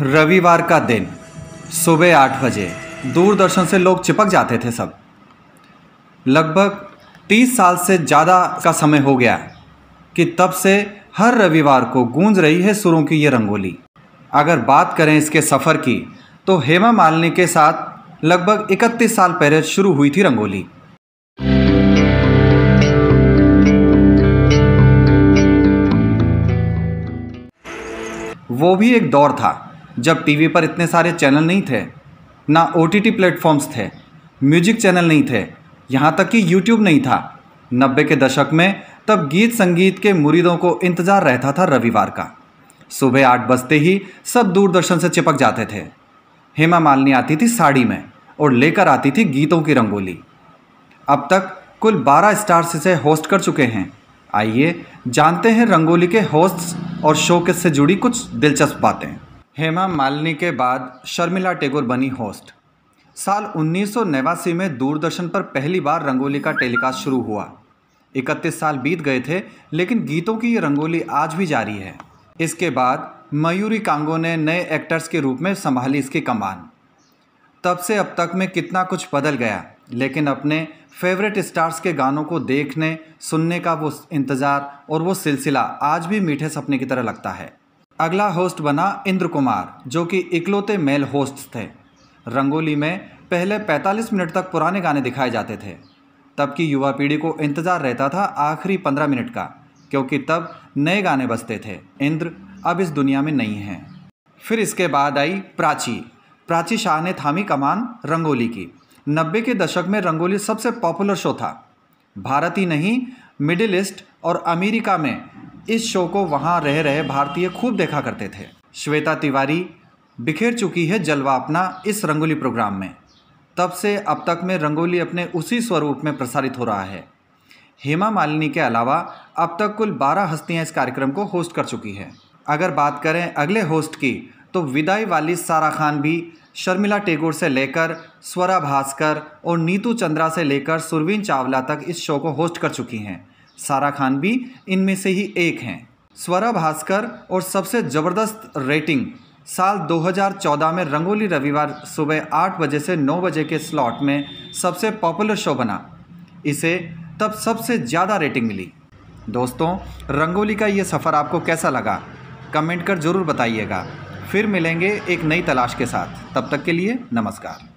रविवार का दिन सुबह आठ बजे दूरदर्शन से लोग चिपक जाते थे सब लगभग तीस साल से ज़्यादा का समय हो गया कि तब से हर रविवार को गूंज रही है सुरों की ये रंगोली अगर बात करें इसके सफ़र की तो हेमा मालिनी के साथ लगभग इकतीस साल पहले शुरू हुई थी रंगोली वो भी एक दौर था जब टीवी पर इतने सारे चैनल नहीं थे ना ओ टी टी प्लेटफॉर्म्स थे म्यूजिक चैनल नहीं थे यहाँ तक कि यूट्यूब नहीं था नब्बे के दशक में तब गीत संगीत के मुरीदों को इंतज़ार रहता था रविवार का सुबह आठ बजते ही सब दूरदर्शन से चिपक जाते थे हेमा मालिनी आती थी साड़ी में और लेकर आती थी गीतों की रंगोली अब तक कुल बारह स्टार्स इसे होस्ट कर चुके हैं आइए जानते हैं रंगोली के होस्ट्स और शोकेस से जुड़ी कुछ दिलचस्प बातें हेमा मालिनी के बाद शर्मिला टैगोर बनी होस्ट साल उन्नीस में दूरदर्शन पर पहली बार रंगोली का टेलीकास्ट शुरू हुआ इकतीस साल बीत गए थे लेकिन गीतों की ये रंगोली आज भी जारी है इसके बाद मयूरी कांगो ने नए एक्टर्स के रूप में संभाली इसकी कमान तब से अब तक में कितना कुछ बदल गया लेकिन अपने फेवरेट स्टार्स के गानों को देखने सुनने का वो इंतज़ार और वो सिलसिला आज भी मीठे सपने की तरह लगता है अगला होस्ट बना इंद्र कुमार जो कि इकलौते मेल होस्ट थे रंगोली में पहले 45 मिनट तक पुराने गाने दिखाए जाते थे तब की युवा पीढ़ी को इंतज़ार रहता था आखिरी 15 मिनट का क्योंकि तब नए गाने बजते थे इंद्र अब इस दुनिया में नहीं हैं फिर इसके बाद आई प्राची प्राची शाह ने थामी कमान रंगोली की नब्बे के दशक में रंगोली सबसे पॉपुलर शो था भारत ही नहीं मिडिल ईस्ट और अमेरिका में इस शो को वहाँ रह रहे भारतीय खूब देखा करते थे श्वेता तिवारी बिखेर चुकी है जलवा अपना इस रंगोली प्रोग्राम में तब से अब तक में रंगोली अपने उसी स्वरूप में प्रसारित हो रहा है हेमा मालिनी के अलावा अब तक कुल 12 हस्तियां इस कार्यक्रम को होस्ट कर चुकी हैं अगर बात करें अगले होस्ट की तो विदाई वाली सारा खान भी शर्मिला टेगोर से लेकर स्वरा भास्कर और नीतू चंद्रा से लेकर सुरवीन चावला तक इस शो को होस्ट कर चुकी हैं सारा खान भी इनमें से ही एक हैं स्वरा भास्कर और सबसे ज़बरदस्त रेटिंग साल 2014 में रंगोली रविवार सुबह आठ बजे से नौ बजे के स्लॉट में सबसे पॉपुलर शो बना इसे तब सबसे ज़्यादा रेटिंग मिली दोस्तों रंगोली का ये सफ़र आपको कैसा लगा कमेंट कर ज़रूर बताइएगा फिर मिलेंगे एक नई तलाश के साथ तब तक के लिए नमस्कार